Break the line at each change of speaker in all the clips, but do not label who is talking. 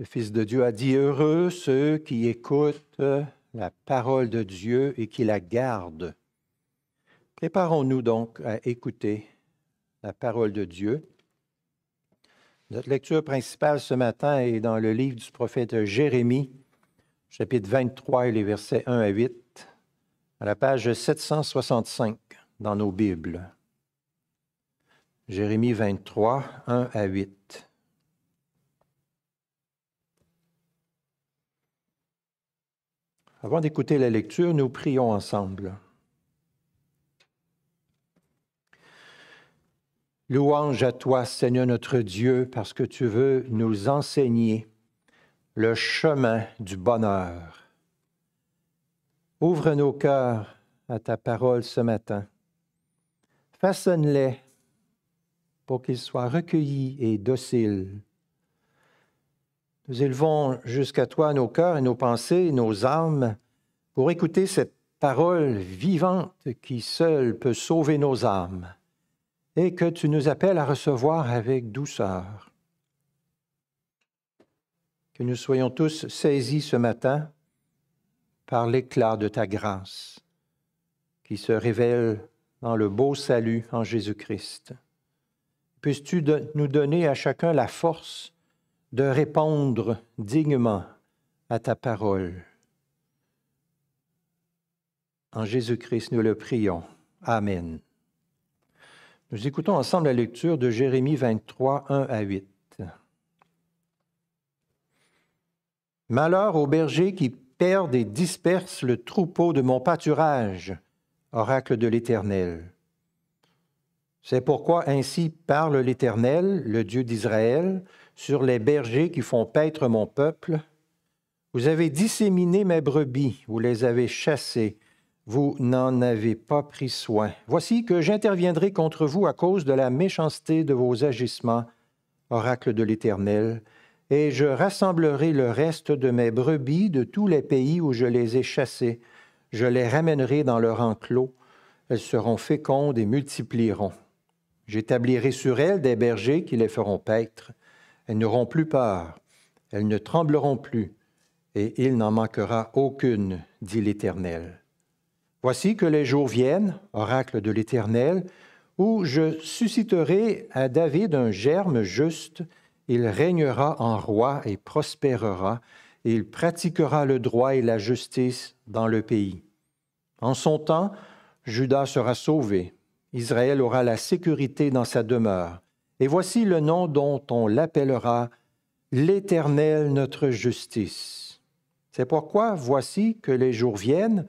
Le Fils de Dieu a dit, heureux ceux qui écoutent la parole de Dieu et qui la gardent. Préparons-nous donc à écouter la parole de Dieu. Notre lecture principale ce matin est dans le livre du prophète Jérémie, chapitre 23 et les versets 1 à 8, à la page 765 dans nos Bibles. Jérémie 23, 1 à 8. Avant d'écouter la lecture, nous prions ensemble. Louange à toi, Seigneur notre Dieu, parce que tu veux nous enseigner le chemin du bonheur. Ouvre nos cœurs à ta parole ce matin. Façonne-les pour qu'ils soient recueillis et dociles nous élevons jusqu'à toi nos cœurs et nos pensées, nos âmes, pour écouter cette parole vivante qui seule peut sauver nos âmes, et que tu nous appelles à recevoir avec douceur. Que nous soyons tous saisis ce matin par l'éclat de ta grâce qui se révèle dans le beau salut en Jésus-Christ. Puisses-tu nous donner à chacun la force de répondre dignement à ta parole. En Jésus-Christ, nous le prions. Amen. Nous écoutons ensemble la lecture de Jérémie 23, 1 à 8. Malheur aux bergers qui perdent et dispersent le troupeau de mon pâturage, oracle de l'Éternel. C'est pourquoi ainsi parle l'Éternel, le Dieu d'Israël, sur les bergers qui font paître mon peuple. Vous avez disséminé mes brebis, vous les avez chassées, vous n'en avez pas pris soin. Voici que j'interviendrai contre vous à cause de la méchanceté de vos agissements, oracle de l'Éternel, et je rassemblerai le reste de mes brebis de tous les pays où je les ai chassées. Je les ramènerai dans leur enclos, elles seront fécondes et multiplieront. J'établirai sur elles des bergers qui les feront paître. Elles n'auront plus peur, elles ne trembleront plus, et il n'en manquera aucune, dit l'Éternel. Voici que les jours viennent, oracle de l'Éternel, où je susciterai à David un germe juste, il régnera en roi et prospérera, et il pratiquera le droit et la justice dans le pays. En son temps, Judas sera sauvé, Israël aura la sécurité dans sa demeure, et voici le nom dont on l'appellera l'Éternel notre justice. C'est pourquoi voici que les jours viennent,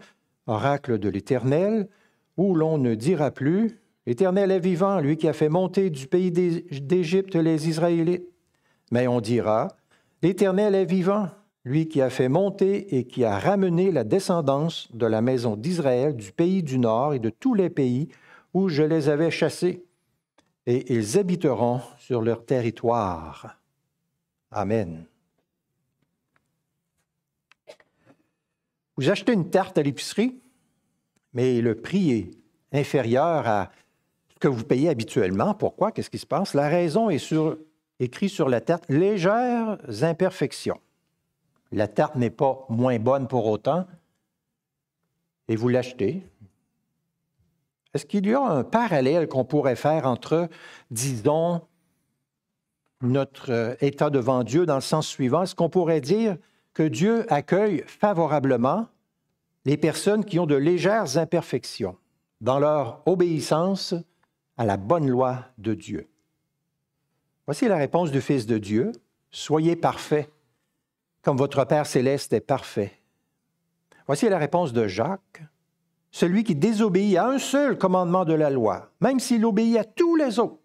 oracle de l'Éternel, où l'on ne dira plus, L'Éternel est vivant, lui qui a fait monter du pays d'Égypte les Israélites. Mais on dira, L'Éternel est vivant, lui qui a fait monter et qui a ramené la descendance de la maison d'Israël du pays du nord et de tous les pays où je les avais chassés et ils habiteront sur leur territoire. Amen. Vous achetez une tarte à l'épicerie, mais le prix est inférieur à ce que vous payez habituellement. Pourquoi? Qu'est-ce qui se passe? La raison est sur, écrite sur la tarte, légères imperfections. La tarte n'est pas moins bonne pour autant, et vous l'achetez, est-ce qu'il y a un parallèle qu'on pourrait faire entre, disons, notre euh, état devant Dieu dans le sens suivant? Est-ce qu'on pourrait dire que Dieu accueille favorablement les personnes qui ont de légères imperfections dans leur obéissance à la bonne loi de Dieu? Voici la réponse du Fils de Dieu. Soyez parfaits, comme votre Père céleste est parfait. Voici la réponse de Jacques celui qui désobéit à un seul commandement de la loi, même s'il obéit à tous les autres,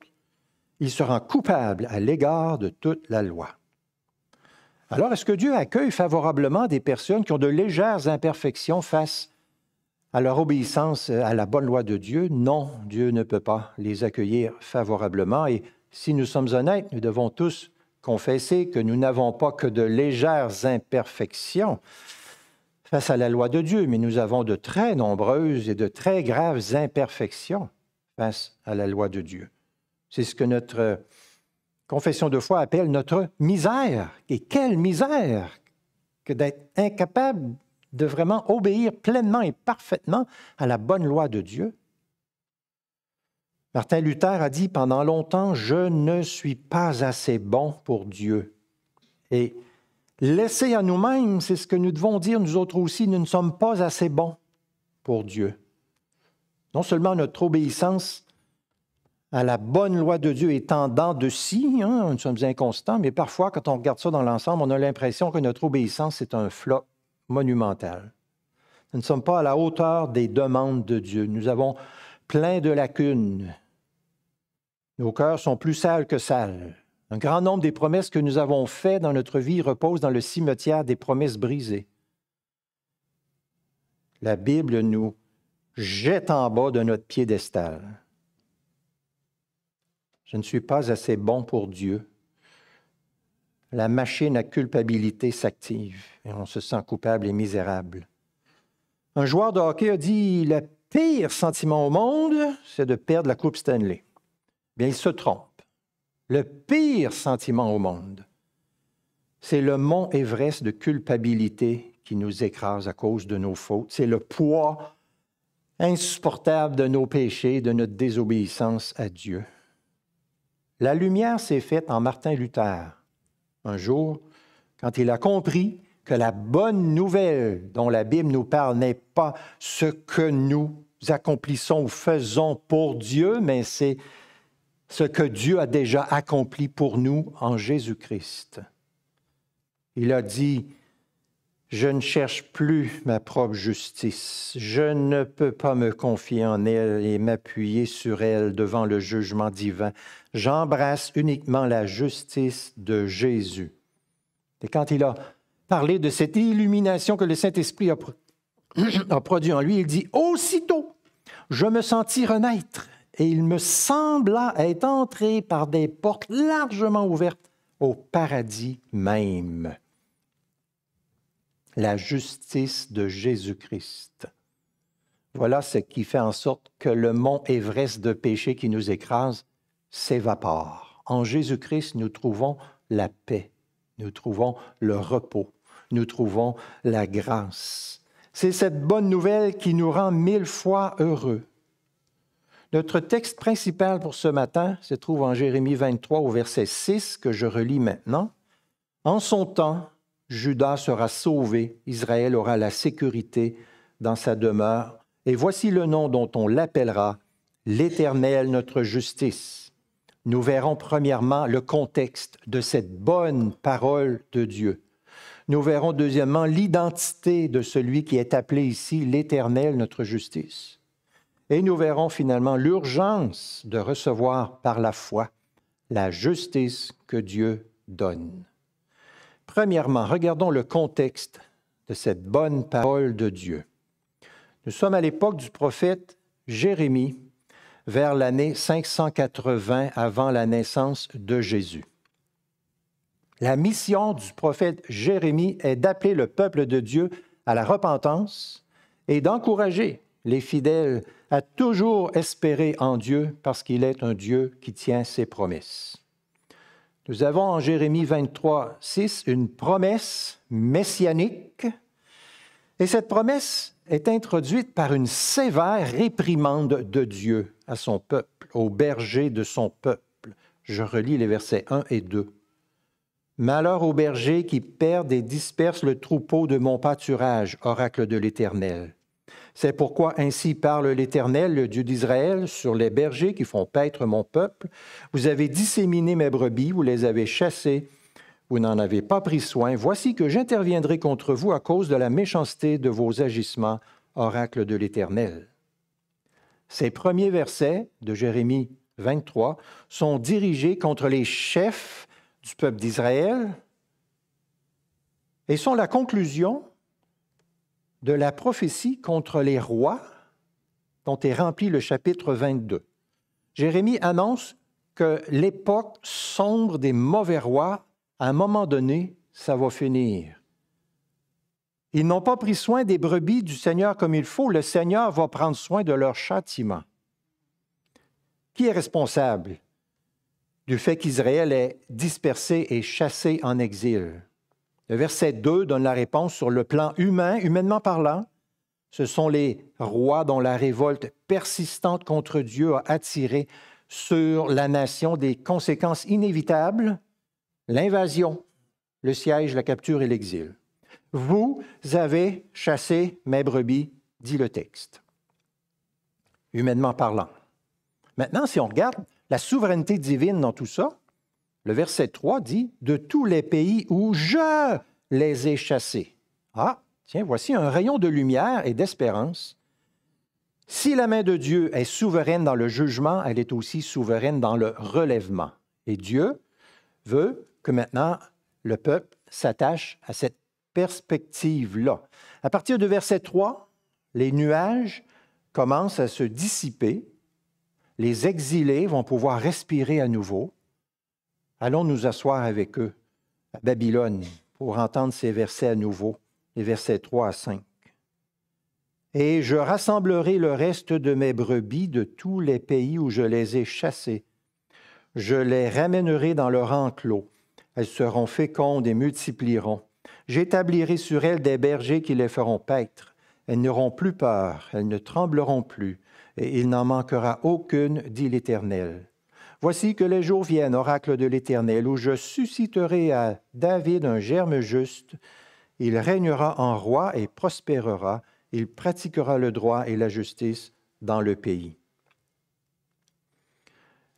il se rend coupable à l'égard de toute la loi. Alors, est-ce que Dieu accueille favorablement des personnes qui ont de légères imperfections face à leur obéissance à la bonne loi de Dieu? Non, Dieu ne peut pas les accueillir favorablement. Et si nous sommes honnêtes, nous devons tous confesser que nous n'avons pas que de légères imperfections face à la loi de Dieu, mais nous avons de très nombreuses et de très graves imperfections face à la loi de Dieu. C'est ce que notre confession de foi appelle notre misère. Et quelle misère que d'être incapable de vraiment obéir pleinement et parfaitement à la bonne loi de Dieu. Martin Luther a dit pendant longtemps, je ne suis pas assez bon pour Dieu. Et Laisser à nous-mêmes, c'est ce que nous devons dire nous autres aussi, nous ne sommes pas assez bons pour Dieu. Non seulement notre obéissance à la bonne loi de Dieu est dents de si, hein, nous sommes inconstants, mais parfois, quand on regarde ça dans l'ensemble, on a l'impression que notre obéissance est un flot monumental. Nous ne sommes pas à la hauteur des demandes de Dieu. Nous avons plein de lacunes. Nos cœurs sont plus sales que sales. Un grand nombre des promesses que nous avons faites dans notre vie reposent dans le cimetière des promesses brisées. La Bible nous jette en bas de notre piédestal. Je ne suis pas assez bon pour Dieu. La machine à culpabilité s'active et on se sent coupable et misérable. Un joueur de hockey a dit Le pire sentiment au monde, c'est de perdre la Coupe Stanley. Bien, il se trompe le pire sentiment au monde. C'est le mont Everest de culpabilité qui nous écrase à cause de nos fautes. C'est le poids insupportable de nos péchés, de notre désobéissance à Dieu. La lumière s'est faite en Martin Luther. Un jour, quand il a compris que la bonne nouvelle dont la Bible nous parle n'est pas ce que nous accomplissons ou faisons pour Dieu, mais c'est ce que Dieu a déjà accompli pour nous en Jésus-Christ. Il a dit, je ne cherche plus ma propre justice, je ne peux pas me confier en elle et m'appuyer sur elle devant le jugement divin. J'embrasse uniquement la justice de Jésus. Et quand il a parlé de cette illumination que le Saint-Esprit a, produit en lui, il dit, aussitôt, je me sentis renaître et il me sembla être entré par des portes largement ouvertes au paradis même. La justice de Jésus-Christ. Voilà ce qui fait en sorte que le mont Everest de péché qui nous écrase s'évapore. En Jésus-Christ, nous trouvons la paix, nous trouvons le repos, nous trouvons la grâce. C'est cette bonne nouvelle qui nous rend mille fois heureux. Notre texte principal pour ce matin se trouve en Jérémie 23 au verset 6 que je relis maintenant. En son temps, Judas sera sauvé, Israël aura la sécurité dans sa demeure, et voici le nom dont on l'appellera, l'Éternel notre justice. Nous verrons premièrement le contexte de cette bonne parole de Dieu. Nous verrons deuxièmement l'identité de celui qui est appelé ici l'Éternel notre justice. Et nous verrons finalement l'urgence de recevoir par la foi la justice que Dieu donne. Premièrement, regardons le contexte de cette bonne parole de Dieu. Nous sommes à l'époque du prophète Jérémie, vers l'année 580 avant la naissance de Jésus. La mission du prophète Jérémie est d'appeler le peuple de Dieu à la repentance et d'encourager les fidèles à toujours espérer en Dieu parce qu'il est un Dieu qui tient ses promesses. Nous avons en Jérémie 23, 6 une promesse messianique et cette promesse est introduite par une sévère réprimande de Dieu à son peuple, aux bergers de son peuple. Je relis les versets 1 et 2. Malheur aux bergers qui perdent et dispersent le troupeau de mon pâturage, oracle de l'Éternel. C'est pourquoi ainsi parle l'Éternel, le Dieu d'Israël, sur les bergers qui font paître mon peuple. Vous avez disséminé mes brebis, vous les avez chassées, vous n'en avez pas pris soin. Voici que j'interviendrai contre vous à cause de la méchanceté de vos agissements, oracle de l'Éternel. Ces premiers versets de Jérémie 23 sont dirigés contre les chefs du peuple d'Israël et sont la conclusion de la prophétie contre les rois dont est rempli le chapitre 22. Jérémie annonce que l'époque sombre des mauvais rois, à un moment donné, ça va finir. Ils n'ont pas pris soin des brebis du Seigneur comme il faut. Le Seigneur va prendre soin de leur châtiment. Qui est responsable du fait qu'Israël est dispersé et chassé en exil? Le verset 2 donne la réponse sur le plan humain, humainement parlant. Ce sont les rois dont la révolte persistante contre Dieu a attiré sur la nation des conséquences inévitables, l'invasion, le siège, la capture et l'exil. Vous avez chassé mes brebis, dit le texte, humainement parlant. Maintenant, si on regarde la souveraineté divine dans tout ça, le verset 3 dit De tous les pays où je les ai chassés. Ah, tiens, voici un rayon de lumière et d'espérance. Si la main de Dieu est souveraine dans le jugement, elle est aussi souveraine dans le relèvement. Et Dieu veut que maintenant le peuple s'attache à cette perspective-là. À partir du verset 3, les nuages commencent à se dissiper, les exilés vont pouvoir respirer à nouveau, Allons nous asseoir avec eux à Babylone pour entendre ces versets à nouveau, les versets 3 à 5. Et je rassemblerai le reste de mes brebis de tous les pays où je les ai chassés. Je les ramènerai dans leur enclos. Elles seront fécondes et multiplieront. J'établirai sur elles des bergers qui les feront paître. Elles n'auront plus peur, elles ne trembleront plus, et il n'en manquera aucune, dit l'Éternel. Voici que les jours viennent, oracle de l'Éternel, où je susciterai à David un germe juste. Il régnera en roi et prospérera. Il pratiquera le droit et la justice dans le pays.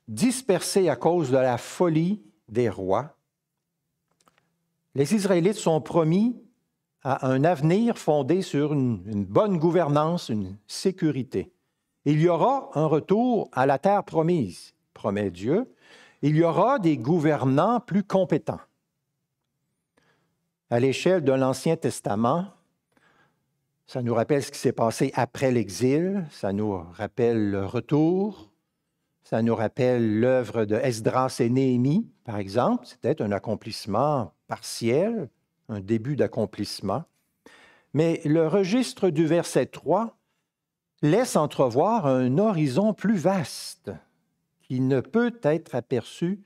Dispersés à cause de la folie des rois, les Israélites sont promis à un avenir fondé sur une, une bonne gouvernance, une sécurité. Il y aura un retour à la terre promise promet Dieu, il y aura des gouvernants plus compétents. À l'échelle de l'Ancien Testament, ça nous rappelle ce qui s'est passé après l'exil, ça nous rappelle le retour, ça nous rappelle l'œuvre de Esdras et Néhémie, par exemple. C'était un accomplissement partiel, un début d'accomplissement. Mais le registre du verset 3 laisse entrevoir un horizon plus vaste il ne peut être aperçu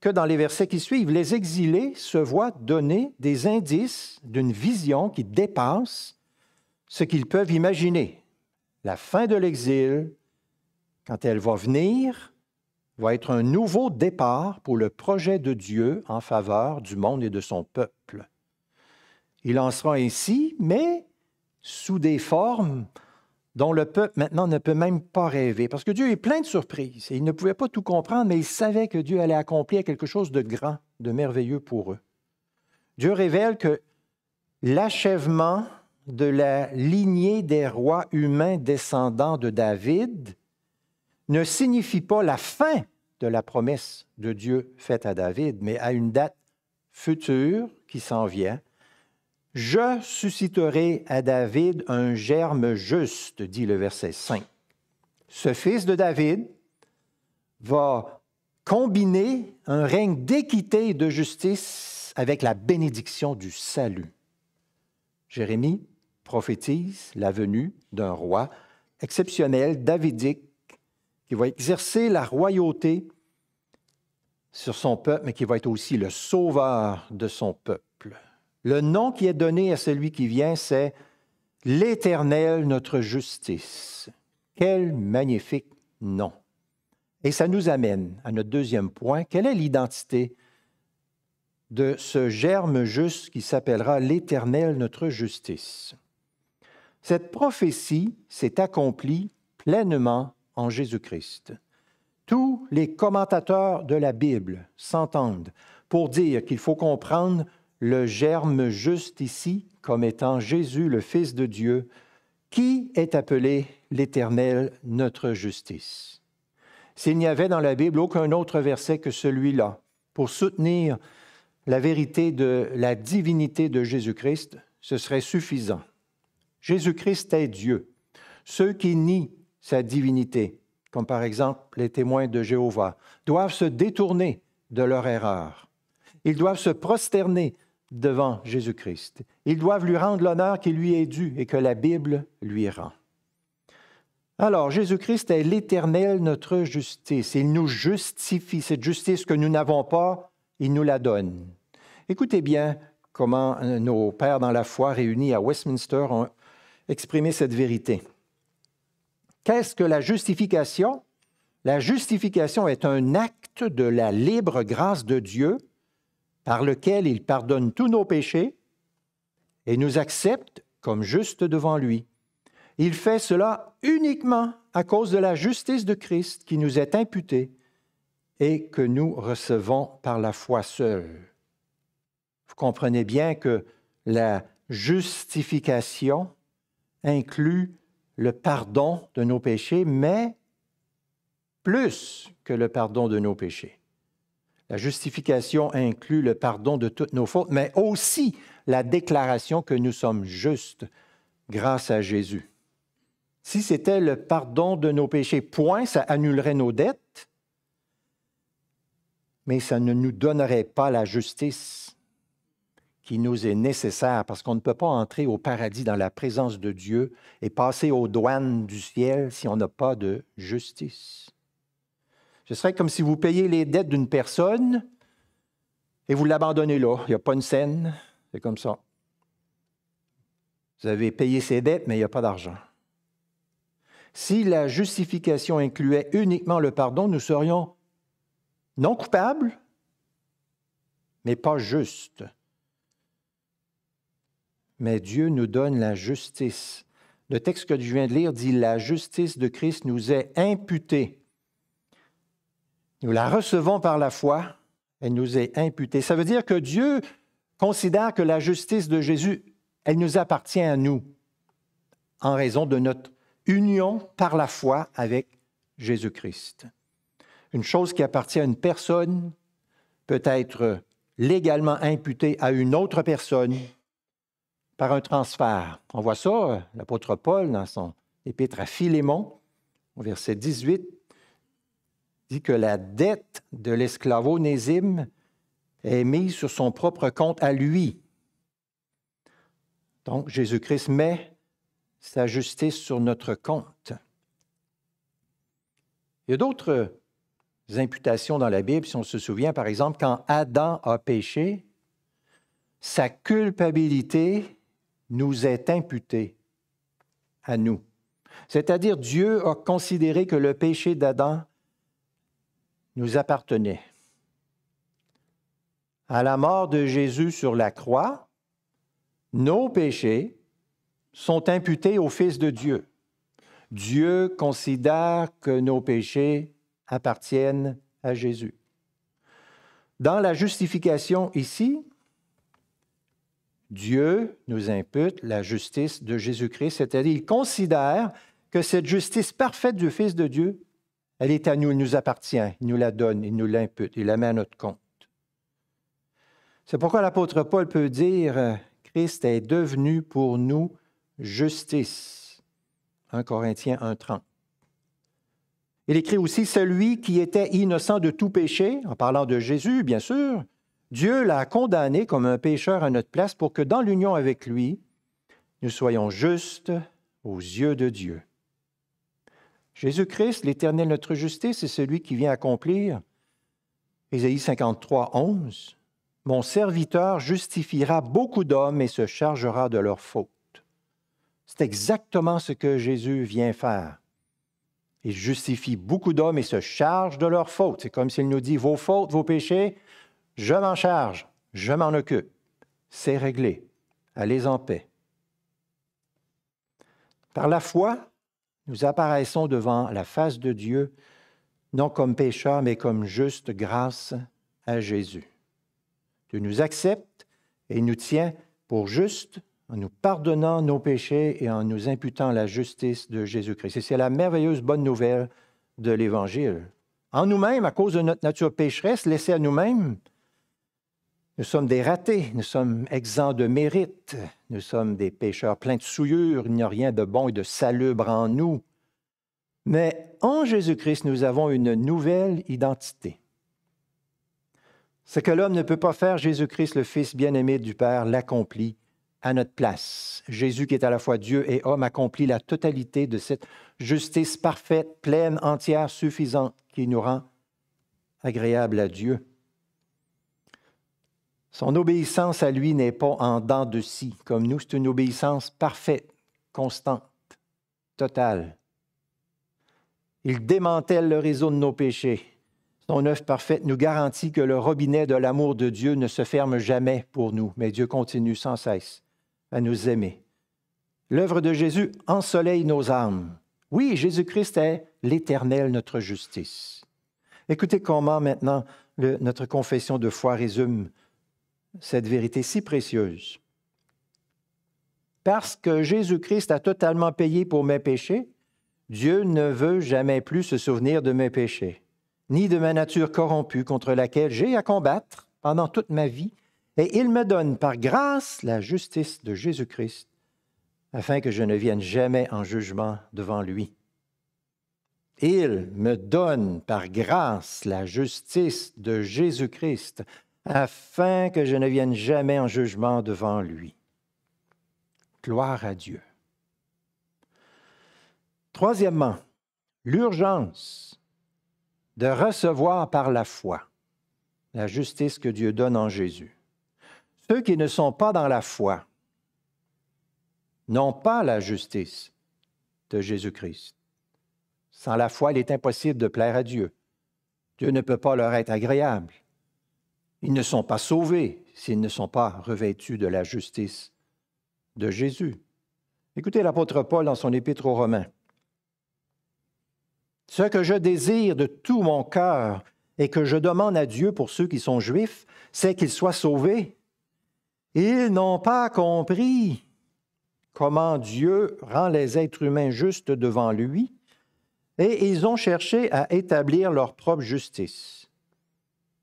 que dans les versets qui suivent. Les exilés se voient donner des indices d'une vision qui dépasse ce qu'ils peuvent imaginer. La fin de l'exil, quand elle va venir, va être un nouveau départ pour le projet de Dieu en faveur du monde et de son peuple. Il en sera ainsi, mais sous des formes dont le peuple maintenant ne peut même pas rêver. Parce que Dieu est plein de surprises et il ne pouvait pas tout comprendre, mais il savait que Dieu allait accomplir quelque chose de grand, de merveilleux pour eux. Dieu révèle que l'achèvement de la lignée des rois humains descendants de David ne signifie pas la fin de la promesse de Dieu faite à David, mais à une date future qui s'en vient, je susciterai à David un germe juste, dit le verset 5. Ce fils de David va combiner un règne d'équité et de justice avec la bénédiction du salut. Jérémie prophétise la venue d'un roi exceptionnel, davidique, qui va exercer la royauté sur son peuple, mais qui va être aussi le sauveur de son peuple. Le nom qui est donné à celui qui vient, c'est l'Éternel, notre justice. Quel magnifique nom. Et ça nous amène à notre deuxième point. Quelle est l'identité de ce germe juste qui s'appellera l'Éternel, notre justice? Cette prophétie s'est accomplie pleinement en Jésus-Christ. Tous les commentateurs de la Bible s'entendent pour dire qu'il faut comprendre le germe juste ici comme étant Jésus, le Fils de Dieu, qui est appelé l'Éternel, notre justice. S'il n'y avait dans la Bible aucun autre verset que celui-là pour soutenir la vérité de la divinité de Jésus-Christ, ce serait suffisant. Jésus-Christ est Dieu. Ceux qui nient sa divinité, comme par exemple les témoins de Jéhovah, doivent se détourner de leur erreur. Ils doivent se prosterner devant Jésus-Christ. Ils doivent lui rendre l'honneur qui lui est dû et que la Bible lui rend. Alors, Jésus-Christ est l'Éternel, notre justice. Il nous justifie. Cette justice que nous n'avons pas, il nous la donne. Écoutez bien comment nos pères dans la foi réunis à Westminster ont exprimé cette vérité. Qu'est-ce que la justification? La justification est un acte de la libre grâce de Dieu par lequel il pardonne tous nos péchés et nous accepte comme justes devant lui. Il fait cela uniquement à cause de la justice de Christ qui nous est imputée et que nous recevons par la foi seule. Vous comprenez bien que la justification inclut le pardon de nos péchés, mais plus que le pardon de nos péchés. La justification inclut le pardon de toutes nos fautes, mais aussi la déclaration que nous sommes justes grâce à Jésus. Si c'était le pardon de nos péchés, point, ça annulerait nos dettes, mais ça ne nous donnerait pas la justice qui nous est nécessaire, parce qu'on ne peut pas entrer au paradis dans la présence de Dieu et passer aux douanes du ciel si on n'a pas de justice. Ce serait comme si vous payez les dettes d'une personne et vous l'abandonnez là. Il n'y a pas une scène. C'est comme ça. Vous avez payé ses dettes, mais il n'y a pas d'argent. Si la justification incluait uniquement le pardon, nous serions non coupables, mais pas justes. Mais Dieu nous donne la justice. Le texte que je viens de lire dit La justice de Christ nous est imputée nous la recevons par la foi, elle nous est imputée. Ça veut dire que Dieu considère que la justice de Jésus, elle nous appartient à nous, en raison de notre union par la foi avec Jésus-Christ. Une chose qui appartient à une personne peut être légalement imputée à une autre personne par un transfert. On voit ça, euh, l'apôtre Paul, dans son épître à Philémon, au verset 18, dit que la dette de l'esclavonésime est mise sur son propre compte à lui. Donc Jésus-Christ met sa justice sur notre compte. Il y a d'autres imputations dans la Bible, si on se souvient, par exemple, quand Adam a péché, sa culpabilité nous est imputée à nous. C'est-à-dire Dieu a considéré que le péché d'Adam nous appartenait. À la mort de Jésus sur la croix, nos péchés sont imputés au Fils de Dieu. Dieu considère que nos péchés appartiennent à Jésus. Dans la justification ici, Dieu nous impute la justice de Jésus-Christ, c'est-à-dire il considère que cette justice parfaite du Fils de Dieu elle est à nous, elle nous appartient, il nous la donne, il nous l'impute, il la met à notre compte. C'est pourquoi l'apôtre Paul peut dire, Christ est devenu pour nous justice. 1 Corinthiens 1.30. Il écrit aussi, celui qui était innocent de tout péché, en parlant de Jésus, bien sûr, Dieu l'a condamné comme un pécheur à notre place pour que dans l'union avec lui, nous soyons justes aux yeux de Dieu. Jésus-Christ, l'Éternel notre justice, est celui qui vient accomplir. Ésaïe 53, 11. Mon serviteur justifiera beaucoup d'hommes et se chargera de leurs fautes. C'est exactement ce que Jésus vient faire. Il justifie beaucoup d'hommes et se charge de leurs fautes. C'est comme s'il nous dit, vos fautes, vos péchés, je m'en charge, je m'en occupe. C'est réglé. Allez en paix. Par la foi, nous apparaissons devant la face de Dieu, non comme pécheurs, mais comme justes grâce à Jésus. Dieu nous accepte et nous tient pour justes en nous pardonnant nos péchés et en nous imputant la justice de Jésus-Christ. Et c'est la merveilleuse bonne nouvelle de l'Évangile. En nous-mêmes, à cause de notre nature pécheresse laissée à nous-mêmes, nous sommes des ratés, nous sommes exempts de mérite, nous sommes des pécheurs pleins de souillures, il n'y a rien de bon et de salubre en nous. Mais en Jésus-Christ, nous avons une nouvelle identité. Ce que l'homme ne peut pas faire, Jésus-Christ, le Fils bien-aimé du Père, l'accomplit à notre place. Jésus, qui est à la fois Dieu et homme, accomplit la totalité de cette justice parfaite, pleine, entière, suffisante, qui nous rend agréable à Dieu. Son obéissance à lui n'est pas en dents de scie, comme nous, c'est une obéissance parfaite, constante, totale. Il démantèle le réseau de nos péchés. Son œuvre parfaite nous garantit que le robinet de l'amour de Dieu ne se ferme jamais pour nous, mais Dieu continue sans cesse à nous aimer. L'œuvre de Jésus ensoleille nos âmes. Oui, Jésus-Christ est l'éternel, notre justice. Écoutez comment maintenant notre confession de foi résume cette vérité si précieuse. Parce que Jésus-Christ a totalement payé pour mes péchés, Dieu ne veut jamais plus se souvenir de mes péchés, ni de ma nature corrompue contre laquelle j'ai à combattre pendant toute ma vie, et il me donne par grâce la justice de Jésus-Christ, afin que je ne vienne jamais en jugement devant lui. Il me donne par grâce la justice de Jésus-Christ, afin que je ne vienne jamais en jugement devant lui. Gloire à Dieu. Troisièmement, l'urgence de recevoir par la foi la justice que Dieu donne en Jésus. Ceux qui ne sont pas dans la foi n'ont pas la justice de Jésus-Christ. Sans la foi, il est impossible de plaire à Dieu. Dieu ne peut pas leur être agréable. Ils ne sont pas sauvés s'ils ne sont pas revêtus de la justice de Jésus. Écoutez l'apôtre Paul dans son épître aux Romains. Ce que je désire de tout mon cœur et que je demande à Dieu pour ceux qui sont juifs, c'est qu'ils soient sauvés. Ils n'ont pas compris comment Dieu rend les êtres humains justes devant lui, et ils ont cherché à établir leur propre justice.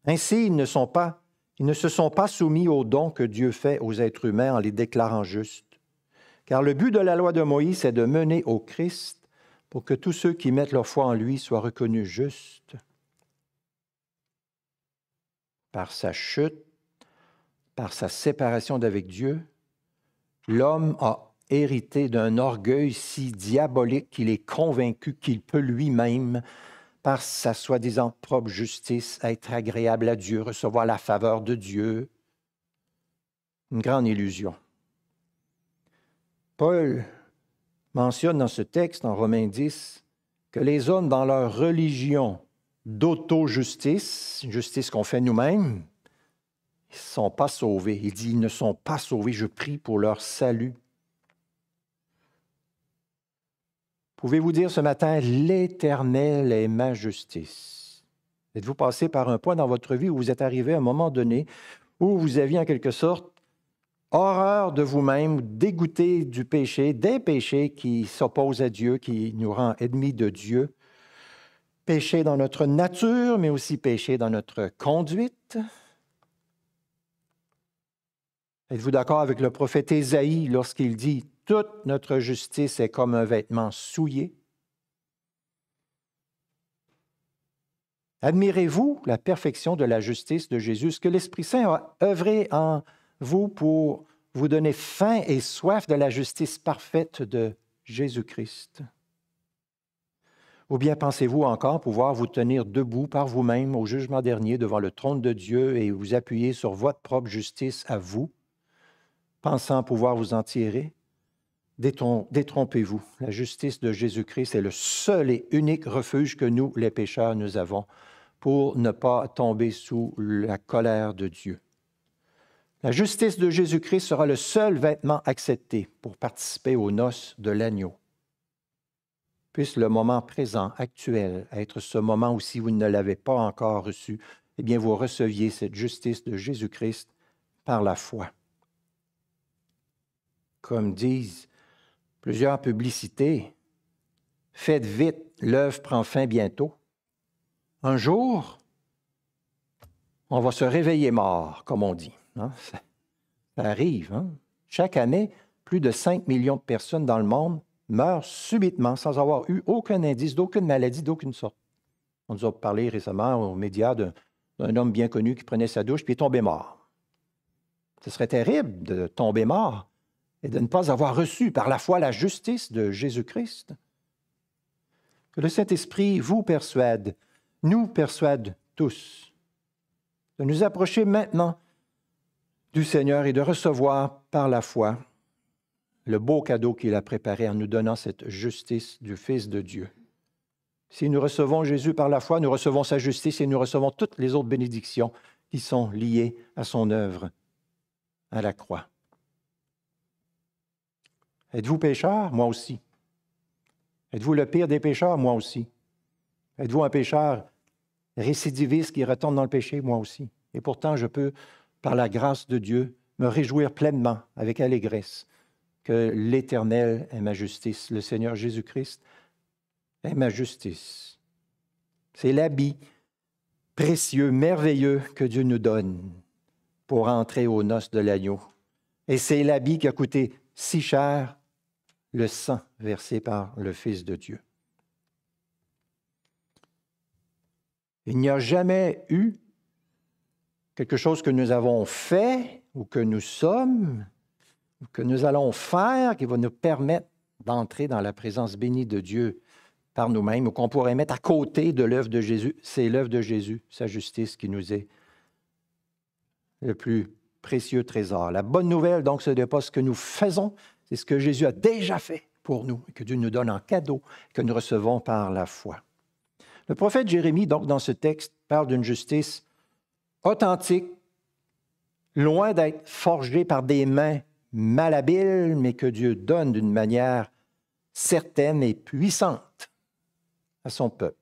Ainsi, ils ne, sont pas, ils ne se sont pas soumis au don que Dieu fait aux êtres humains en les déclarant justes. Car le but de la loi de Moïse est de mener au Christ pour que tous ceux qui mettent leur foi en lui soient reconnus justes. Par sa chute, par sa séparation d'avec Dieu, l'homme a hérité d'un orgueil si diabolique qu'il est convaincu qu'il peut lui-même par sa soi-disant propre justice, être agréable à Dieu, recevoir la faveur de Dieu. Une grande illusion. Paul mentionne dans ce texte, en Romains 10, que les hommes, dans leur religion d'auto-justice, justice qu'on fait nous-mêmes, ils ne sont pas sauvés. Il dit, ils ne sont pas sauvés, je prie pour leur salut. Pouvez-vous dire ce matin, l'Éternel est ma justice? Êtes-vous passé par un point dans votre vie où vous êtes arrivé à un moment donné où vous aviez en quelque sorte horreur de vous-même, dégoûté du péché, des péchés qui s'opposent à Dieu, qui nous rend ennemis de Dieu. Péché dans notre nature, mais aussi péché dans notre conduite. Êtes-vous d'accord avec le prophète Ésaïe lorsqu'il dit toute notre justice est comme un vêtement souillé. Admirez-vous la perfection de la justice de Jésus, ce que l'Esprit Saint a œuvré en vous pour vous donner faim et soif de la justice parfaite de Jésus-Christ. Ou bien pensez-vous encore pouvoir vous tenir debout par vous-même au jugement dernier devant le trône de Dieu et vous appuyer sur votre propre justice à vous, pensant pouvoir vous en tirer? Détrompez-vous, la justice de Jésus-Christ est le seul et unique refuge que nous, les pécheurs, nous avons pour ne pas tomber sous la colère de Dieu. La justice de Jésus-Christ sera le seul vêtement accepté pour participer aux noces de l'agneau. Puisse le moment présent, actuel, être ce moment où, si vous ne l'avez pas encore reçu, eh bien, vous receviez cette justice de Jésus-Christ par la foi. Comme disent plusieurs publicités. Faites vite, l'œuvre prend fin bientôt. Un jour, on va se réveiller mort, comme on dit. Hein. Ça, arrive. Hein. Chaque année, plus de 5 millions de personnes dans le monde meurent subitement sans avoir eu aucun indice d'aucune maladie d'aucune sorte. On nous a parlé récemment aux médias d'un homme bien connu qui prenait sa douche puis est tombé mort. Ce serait terrible de tomber mort et de ne pas avoir reçu par la foi la justice de Jésus-Christ. Que le Saint-Esprit vous persuade, nous persuade tous, de nous approcher maintenant du Seigneur et de recevoir par la foi le beau cadeau qu'il a préparé en nous donnant cette justice du Fils de Dieu. Si nous recevons Jésus par la foi, nous recevons sa justice et nous recevons toutes les autres bénédictions qui sont liées à son œuvre à la croix. Êtes-vous pécheur? Moi aussi. Êtes-vous le pire des pécheurs? Moi aussi. Êtes-vous un pécheur récidiviste qui retourne dans le péché? Moi aussi. Et pourtant, je peux, par la grâce de Dieu, me réjouir pleinement, avec allégresse, que l'Éternel est ma justice. Le Seigneur Jésus-Christ est ma justice. C'est l'habit précieux, merveilleux que Dieu nous donne pour entrer aux noces de l'agneau. Et c'est l'habit qui a coûté si cher le sang versé par le Fils de Dieu. Il n'y a jamais eu quelque chose que nous avons fait ou que nous sommes ou que nous allons faire qui va nous permettre d'entrer dans la présence bénie de Dieu par nous-mêmes ou qu'on pourrait mettre à côté de l'œuvre de Jésus. C'est l'œuvre de Jésus, sa justice qui nous est le plus précieux trésor. La bonne nouvelle, donc, ce n'est pas ce que nous faisons, c'est ce que Jésus a déjà fait pour nous, et que Dieu nous donne en cadeau, que nous recevons par la foi. Le prophète Jérémie, donc, dans ce texte, parle d'une justice authentique, loin d'être forgée par des mains malhabiles, mais que Dieu donne d'une manière certaine et puissante à son peuple.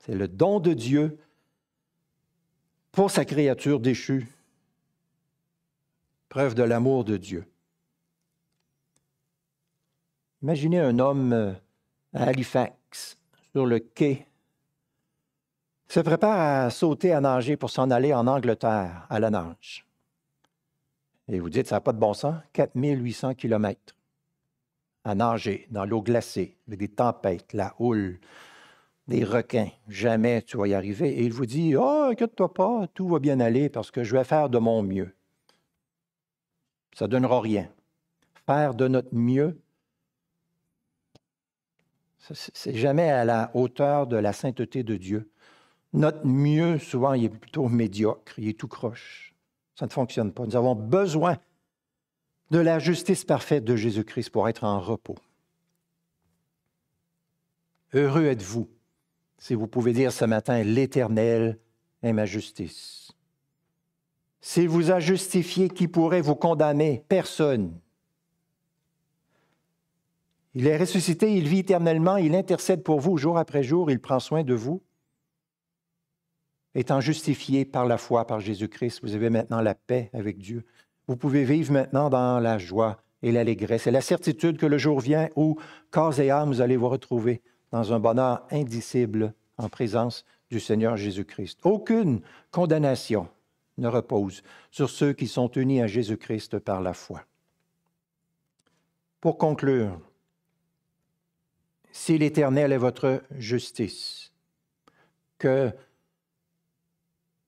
C'est le don de Dieu pour sa créature déchue, preuve de l'amour de Dieu. Imaginez un homme euh, à Halifax, sur le quai, se prépare à sauter à nager pour s'en aller en Angleterre à la nage. Et vous dites, ça n'a pas de bon sens, 4800 kilomètres à nager dans l'eau glacée, avec des tempêtes, la houle, des requins. Jamais tu vas y arriver. Et il vous dit Oh, inquiète-toi pas, tout va bien aller parce que je vais faire de mon mieux. Ça ne donnera rien. Faire de notre mieux, c'est jamais à la hauteur de la sainteté de Dieu. Notre mieux, souvent, il est plutôt médiocre, il est tout croche. Ça ne fonctionne pas. Nous avons besoin de la justice parfaite de Jésus-Christ pour être en repos. Heureux êtes-vous si vous pouvez dire ce matin, l'Éternel est ma justice. S'il vous a justifié, qui pourrait vous condamner Personne. Il est ressuscité, il vit éternellement, il intercède pour vous jour après jour, il prend soin de vous. Étant justifié par la foi, par Jésus-Christ, vous avez maintenant la paix avec Dieu. Vous pouvez vivre maintenant dans la joie et l'allégresse et la certitude que le jour vient où, corps et âme, vous allez vous retrouver dans un bonheur indicible en présence du Seigneur Jésus-Christ. Aucune condamnation ne repose sur ceux qui sont unis à Jésus-Christ par la foi. Pour conclure, si l'Éternel est votre justice, que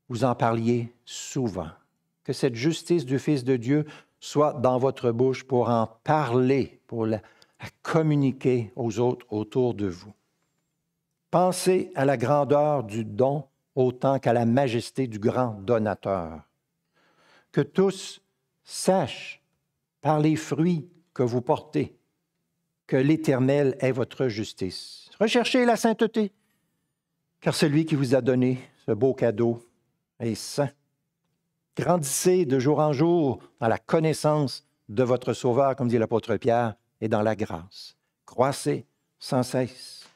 vous en parliez souvent, que cette justice du Fils de Dieu soit dans votre bouche pour en parler, pour la, la communiquer aux autres autour de vous. Pensez à la grandeur du don autant qu'à la majesté du grand donateur. Que tous sachent par les fruits que vous portez que l'Éternel est votre justice. Recherchez la sainteté, car celui qui vous a donné ce beau cadeau est saint. Grandissez de jour en jour dans la connaissance de votre Sauveur, comme dit l'apôtre Pierre, et dans la grâce. Croissez sans cesse.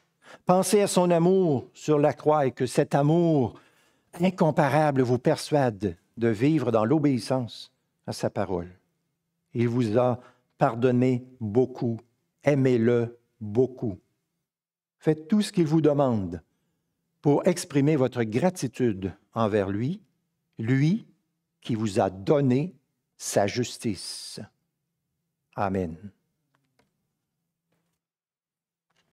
Pensez à son amour sur la croix et que cet amour incomparable vous persuade de vivre dans l'obéissance à sa parole. Il vous a pardonné beaucoup aimez-le beaucoup. Faites tout ce qu'il vous demande pour exprimer votre gratitude envers lui, lui qui vous a donné sa justice. Amen.